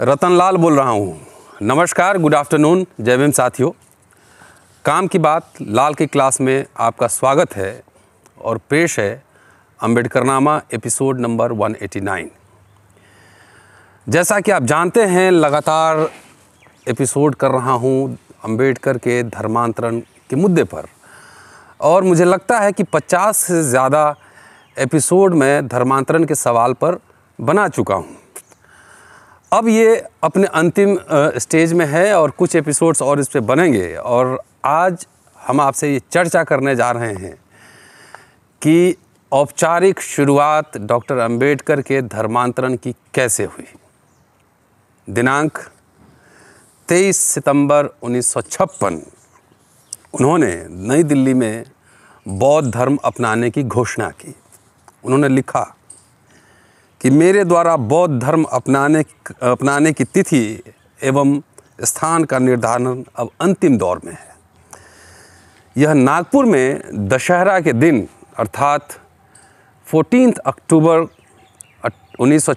रतनलाल बोल रहा हूँ नमस्कार गुड आफ्टरनून जय भीम साथियों काम की बात लाल की क्लास में आपका स्वागत है और पेश है अम्बेडकरनामा एपिसोड नंबर 189 जैसा कि आप जानते हैं लगातार एपिसोड कर रहा हूँ अम्बेडकर के धर्मांतरण के मुद्दे पर और मुझे लगता है कि 50 से ज़्यादा एपिसोड में धर्मांतरण के सवाल पर बना चुका हूँ अब ये अपने अंतिम स्टेज में है और कुछ एपिसोड्स और इस पर बनेंगे और आज हम आपसे ये चर्चा करने जा रहे हैं कि औपचारिक शुरुआत डॉक्टर अंबेडकर के धर्मांतरण की कैसे हुई दिनांक 23 सितंबर उन्नीस उन्होंने नई दिल्ली में बौद्ध धर्म अपनाने की घोषणा की उन्होंने लिखा कि मेरे द्वारा बौद्ध धर्म अपनाने अपनाने की तिथि एवं स्थान का निर्धारण अब अंतिम दौर में है यह नागपुर में दशहरा के दिन अर्थात 14 अक्टूबर उन्नीस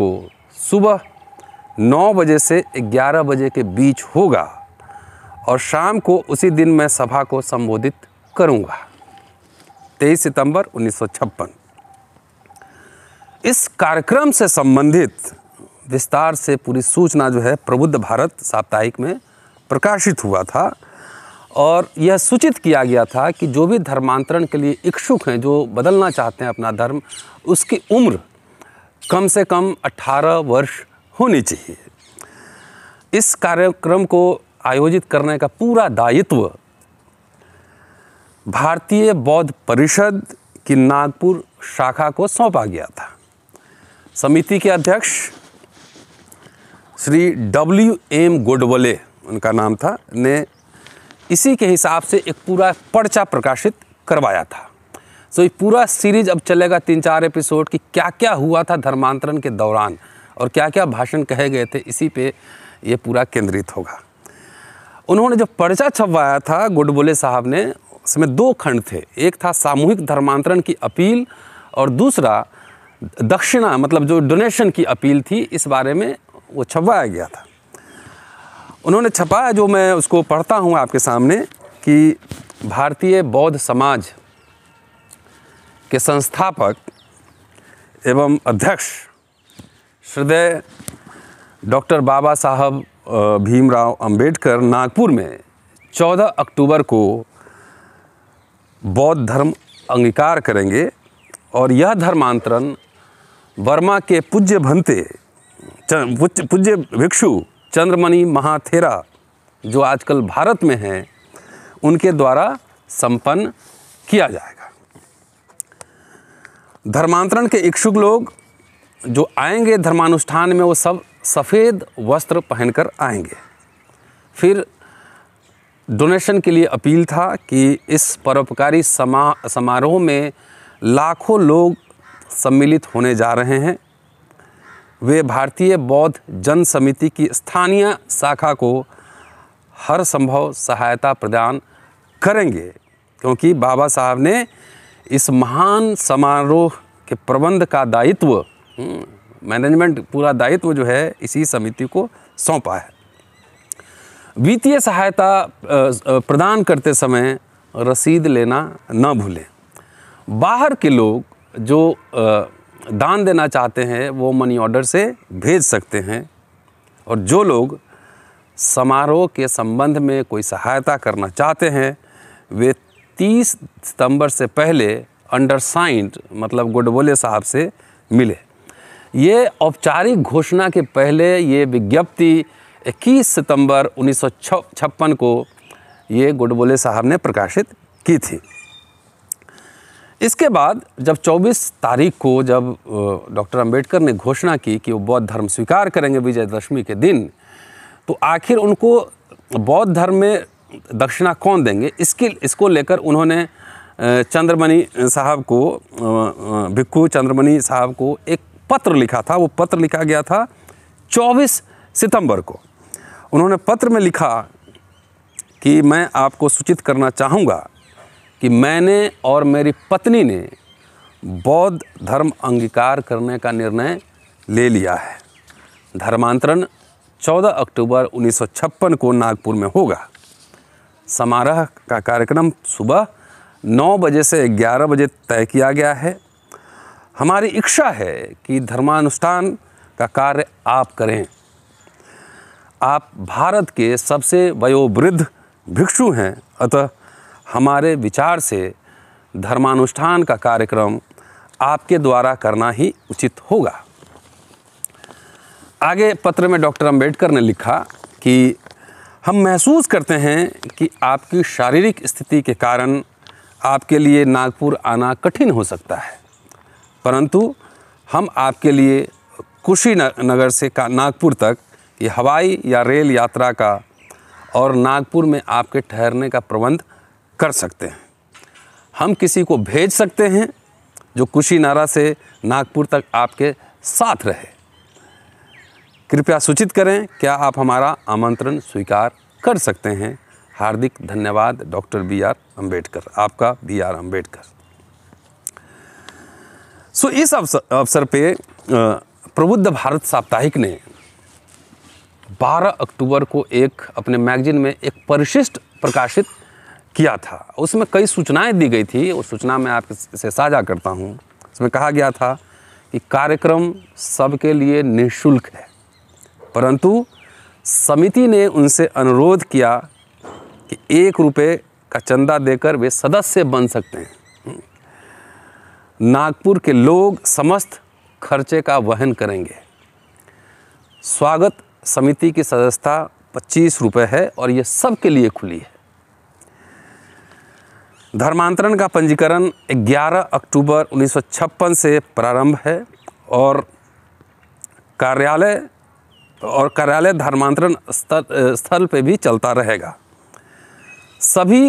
को सुबह 9 बजे से 11 बजे के बीच होगा और शाम को उसी दिन मैं सभा को संबोधित करूंगा 23 सितंबर उन्नीस इस कार्यक्रम से संबंधित विस्तार से पूरी सूचना जो है प्रबुद्ध भारत साप्ताहिक में प्रकाशित हुआ था और यह सूचित किया गया था कि जो भी धर्मांतरण के लिए इच्छुक हैं जो बदलना चाहते हैं अपना धर्म उसकी उम्र कम से कम 18 वर्ष होनी चाहिए इस कार्यक्रम को आयोजित करने का पूरा दायित्व भारतीय बौद्ध परिषद की नागपुर शाखा को सौंपा गया था समिति के अध्यक्ष श्री डब्ल्यू एम गोडवले उनका नाम था ने इसी के हिसाब से एक पूरा पर्चा प्रकाशित करवाया था सो ये पूरा सीरीज अब चलेगा तीन चार एपिसोड कि क्या क्या हुआ था धर्मांतरण के दौरान और क्या क्या भाषण कहे गए थे इसी पे ये पूरा केंद्रित होगा उन्होंने जो पर्चा छपवाया था गुडबोले साहब ने उसमें दो खंड थे एक था सामूहिक धर्मांतरण की अपील और दूसरा दक्षिणा मतलब जो डोनेशन की अपील थी इस बारे में वो छपवाया गया था उन्होंने छपाया जो मैं उसको पढ़ता हूँ आपके सामने कि भारतीय बौद्ध समाज के संस्थापक एवं अध्यक्ष हृदय डॉक्टर बाबा साहब भीमराव अंबेडकर नागपुर में 14 अक्टूबर को बौद्ध धर्म अंगीकार करेंगे और यह धर्मांतरण वर्मा के पूज्य भंते पूज्य भिक्षु चंद्रमणि महाथेरा जो आजकल भारत में हैं उनके द्वारा संपन्न किया जाएगा धर्मांतरण के इच्छुक लोग जो आएंगे धर्मानुष्ठान में वो सब सफ़ेद वस्त्र पहनकर आएंगे फिर डोनेशन के लिए अपील था कि इस परोपकारी समा समारोह में लाखों लोग सम्मिलित होने जा रहे हैं वे भारतीय बौद्ध जन समिति की स्थानीय शाखा को हर संभव सहायता प्रदान करेंगे क्योंकि बाबा साहब ने इस महान समारोह के प्रबंध का दायित्व मैनेजमेंट हम्म, पूरा दायित्व जो है इसी समिति को सौंपा है वित्तीय सहायता प्रदान करते समय रसीद लेना न भूलें बाहर के लोग जो दान देना चाहते हैं वो मनी ऑर्डर से भेज सकते हैं और जो लोग समारोह के संबंध में कोई सहायता करना चाहते हैं वे 30 सितंबर से पहले अंडर साइंड मतलब गोडबोले साहब से मिले ये औपचारिक घोषणा के पहले ये विज्ञप्ति 21 सितंबर उन्नीस को ये गोडबोले साहब ने प्रकाशित की थी इसके बाद जब 24 तारीख को जब डॉक्टर अंबेडकर ने घोषणा की कि वो बौद्ध धर्म स्वीकार करेंगे विजयदशमी के दिन तो आखिर उनको बौद्ध धर्म में दक्षिणा कौन देंगे इसके इसको लेकर उन्होंने चंद्रमणि साहब को भिक्खू चंद्रमणि साहब को एक पत्र लिखा था वो पत्र लिखा गया था 24 सितंबर को उन्होंने पत्र में लिखा कि मैं आपको सूचित करना चाहूँगा कि मैंने और मेरी पत्नी ने बौद्ध धर्म अंगीकार करने का निर्णय ले लिया है धर्मांतरण 14 अक्टूबर 1956 को नागपुर में होगा समारोह का कार्यक्रम सुबह 9 बजे से 11 बजे तय किया गया है हमारी इच्छा है कि धर्मानुष्ठान का कार्य आप करें आप भारत के सबसे वयोवृद्ध भिक्षु हैं अतः हमारे विचार से धर्मानुष्ठान का कार्यक्रम आपके द्वारा करना ही उचित होगा आगे पत्र में डॉक्टर अंबेडकर ने लिखा कि हम महसूस करते हैं कि आपकी शारीरिक स्थिति के कारण आपके लिए नागपुर आना कठिन हो सकता है परंतु हम आपके लिए कुशीनगर से का नागपुर तक ये हवाई या रेल यात्रा का और नागपुर में आपके ठहरने का प्रबंध कर सकते हैं हम किसी को भेज सकते हैं जो कुशीनारा से नागपुर तक आपके साथ रहे कृपया सूचित करें क्या आप हमारा आमंत्रण स्वीकार कर सकते हैं हार्दिक धन्यवाद डॉक्टर बी आर अम्बेडकर आपका बी आर अम्बेडकर सो इस अवसर अवसर पे प्रबुद्ध भारत साप्ताहिक ने 12 अक्टूबर को एक अपने मैगजीन में एक परिशिष्ट प्रकाशित किया था उसमें कई सूचनाएं दी गई थी उस सूचना मैं आप इसे साझा करता हूँ उसमें कहा गया था कि कार्यक्रम सबके लिए निशुल्क है परंतु समिति ने उनसे अनुरोध किया कि एक रुपये का चंदा देकर वे सदस्य बन सकते हैं नागपुर के लोग समस्त खर्चे का वहन करेंगे स्वागत समिति की सदस्यता पच्चीस रुपये है और ये सबके लिए खुली है धर्मांतरण का पंजीकरण 11 अक्टूबर 1956 से प्रारंभ है और कार्यालय और कार्यालय धर्मांतरण स्थल स्थल पर भी चलता रहेगा सभी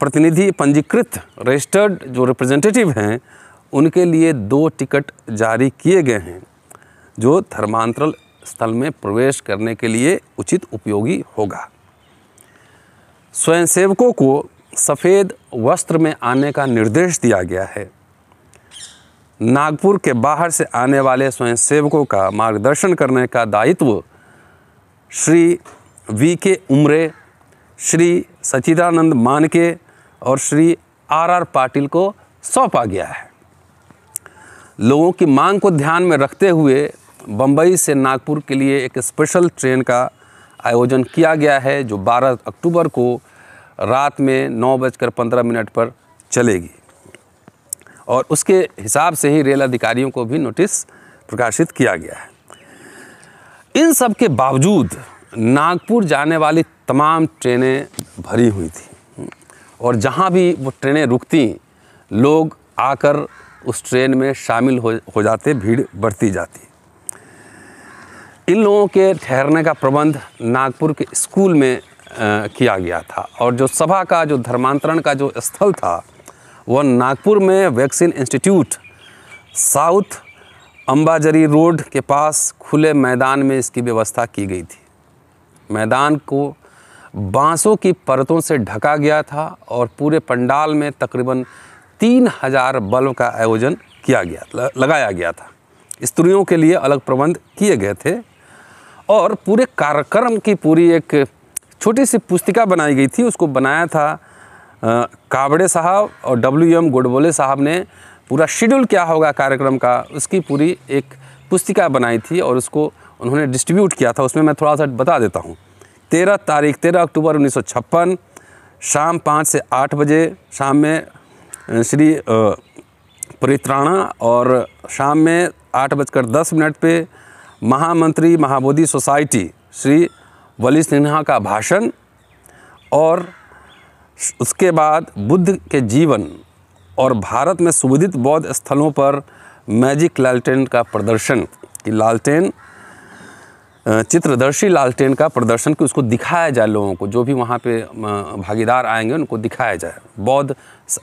प्रतिनिधि पंजीकृत रजिस्टर्ड जो रिप्रेजेंटेटिव हैं उनके लिए दो टिकट जारी किए गए हैं जो धर्मांतरण स्थल में प्रवेश करने के लिए उचित उपयोगी होगा स्वयंसेवकों को सफ़ेद वस्त्र में आने का निर्देश दिया गया है नागपुर के बाहर से आने वाले स्वयंसेवकों का मार्गदर्शन करने का दायित्व श्री वी के उमरे श्री सचिदानंद मानके और श्री आर आर पाटिल को सौंपा गया है लोगों की मांग को ध्यान में रखते हुए बम्बई से नागपुर के लिए एक स्पेशल ट्रेन का आयोजन किया गया है जो 12 अक्टूबर को रात में नौ बजकर पंद्रह मिनट पर चलेगी और उसके हिसाब से ही रेल अधिकारियों को भी नोटिस प्रकाशित किया गया है इन सब के बावजूद नागपुर जाने वाली तमाम ट्रेनें भरी हुई थी और जहाँ भी वो ट्रेनें रुकती लोग आकर उस ट्रेन में शामिल हो हो जाते भीड़ बढ़ती जाती इन लोगों के ठहरने का प्रबंध नागपुर के स्कूल में किया गया था और जो सभा का जो धर्मांतरण का जो स्थल था वह नागपुर में vaccine institute south Ambazari road के पास खुले मैदान में इसकी व्यवस्था की गई थी मैदान को बांसों की परतों से ढका गया था और पूरे पंडाल में तकरीबन तीन हज़ार बल्ब का आयोजन किया गया लगाया गया था स्त्रियों के लिए अलग प्रबंध किए गए थे और पूरे कार्यक्रम की पूरी एक छोटी सी पुस्तिका बनाई गई थी उसको बनाया था कावड़े साहब और डब्ल्यू एम गोडबोले साहब ने पूरा शेड्यूल क्या होगा कार्यक्रम का उसकी पूरी एक पुस्तिका बनाई थी और उसको उन्होंने डिस्ट्रीब्यूट किया था उसमें मैं थोड़ा सा बता देता हूँ तेरह तारीख तेरह अक्टूबर उन्नीस शाम पाँच से आठ बजे शाम में श्री राणा और शाम में आठ बजकर दस मिनट पे महामंत्री महाबोधि सोसाइटी श्री वली सिन्हा का भाषण और उसके बाद बुद्ध के जीवन और भारत में सुविधित बौद्ध स्थलों पर मैजिक लालटेन का प्रदर्शन कि लालटेन चित्रदर्शी लालटेन का प्रदर्शन कि उसको दिखाया जाए लोगों को जो भी वहाँ पे भागीदार आएंगे उनको दिखाया जाए बौद्ध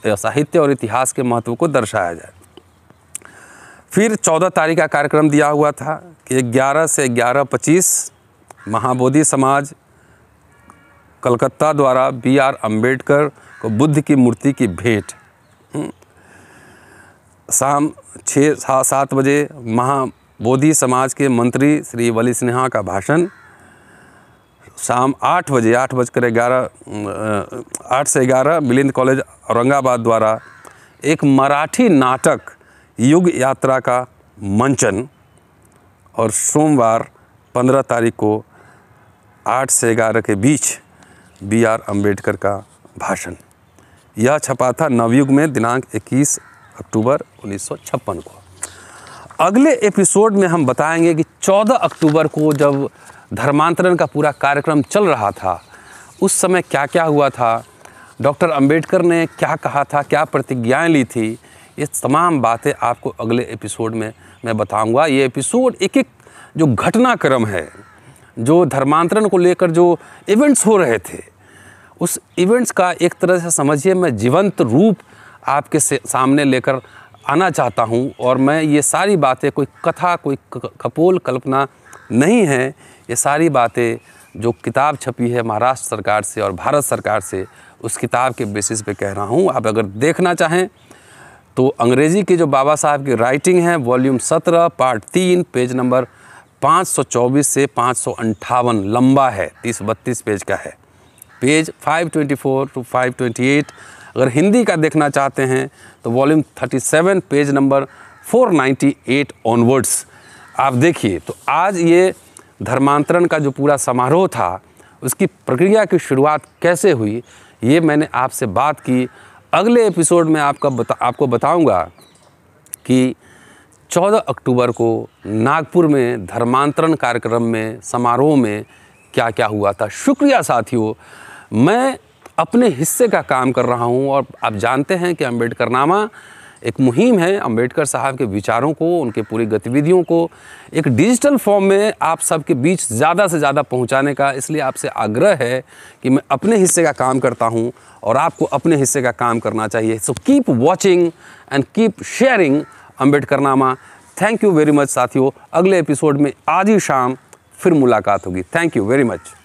साहित्य और इतिहास के महत्व को दर्शाया जाए फिर चौदह तारीख का कार्यक्रम दिया हुआ था कि ग्यारह से ग्यारह पच्चीस महाबोधि समाज कलकत्ता द्वारा बी आर अम्बेडकर को बुद्ध की मूर्ति की भेंट हम्म। शाम छः सात सात बजे महाबोधि समाज के मंत्री श्री वली सिन्हा का भाषण शाम आठ बजे आठ बजकर ग्यारह आठ से ग्यारह मिलिंद कॉलेज औरंगाबाद द्वारा एक मराठी नाटक युग यात्रा का मंचन और सोमवार पंद्रह तारीख को आठ से ग्यारह के बीच बी आर अम्बेडकर का भाषण यह छपा था नवयुग में दिनांक 21 अक्टूबर 1956 को अगले एपिसोड में हम बताएंगे कि 14 अक्टूबर को जब धर्मांतरण का पूरा कार्यक्रम चल रहा था उस समय क्या क्या हुआ था डॉक्टर अंबेडकर ने क्या कहा था क्या प्रतिज्ञाएं ली थी ये तमाम बातें आपको अगले एपिसोड में मैं बताऊंगा ये एपिसोड एक एक जो घटनाक्रम है जो धर्मांतरण को लेकर जो इवेंट्स हो रहे थे उस इवेंट्स का एक तरह से समझिए मैं जीवंत रूप आपके सामने लेकर आना चाहता हूँ और मैं ये सारी बातें कोई कथा कोई कपोल कल्पना नहीं है ये सारी बातें जो किताब छपी है महाराष्ट्र सरकार से और भारत सरकार से उस किताब के बेसिस पे कह रहा हूँ आप अगर देखना चाहें तो अंग्रेज़ी के जो बाबा साहब की राइटिंग है वॉल्यूम सत्रह पार्ट तीन पेज नंबर 524 से पाँच लंबा है तीस बत्तीस पेज का है पेज 524 टू 528 अगर हिंदी का देखना चाहते हैं तो वॉल्यूम 37 पेज नंबर 498 ऑनवर्ड्स आप देखिए तो आज ये धर्मांतरण का जो पूरा समारोह था उसकी प्रक्रिया की शुरुआत कैसे हुई ये मैंने आपसे बात की अगले एपिसोड में आपका बता आपको बताऊंगा कि 14 अक्टूबर को नागपुर में धर्मांतरण कार्यक्रम में समारोह में क्या क्या हुआ था शुक्रिया साथियों मैं अपने हिस्से का काम कर रहा हूं और आप जानते हैं कि अम्बेडकर नामा एक मुहिम है अंबेडकर साहब के विचारों को उनके पूरी गतिविधियों को एक डिजिटल फॉर्म में आप सबके बीच ज़्यादा से ज़्यादा पहुंचाने का इसलिए आपसे आग्रह है कि मैं अपने हिस्से का काम करता हूं और आपको अपने हिस्से का काम करना चाहिए so keep watching and keep sharing Ambedkarnama thank you very much साथियों अगले एपिसोड में आज ही शाम फिर मुलाकात होगी थैंक यू वेरी मच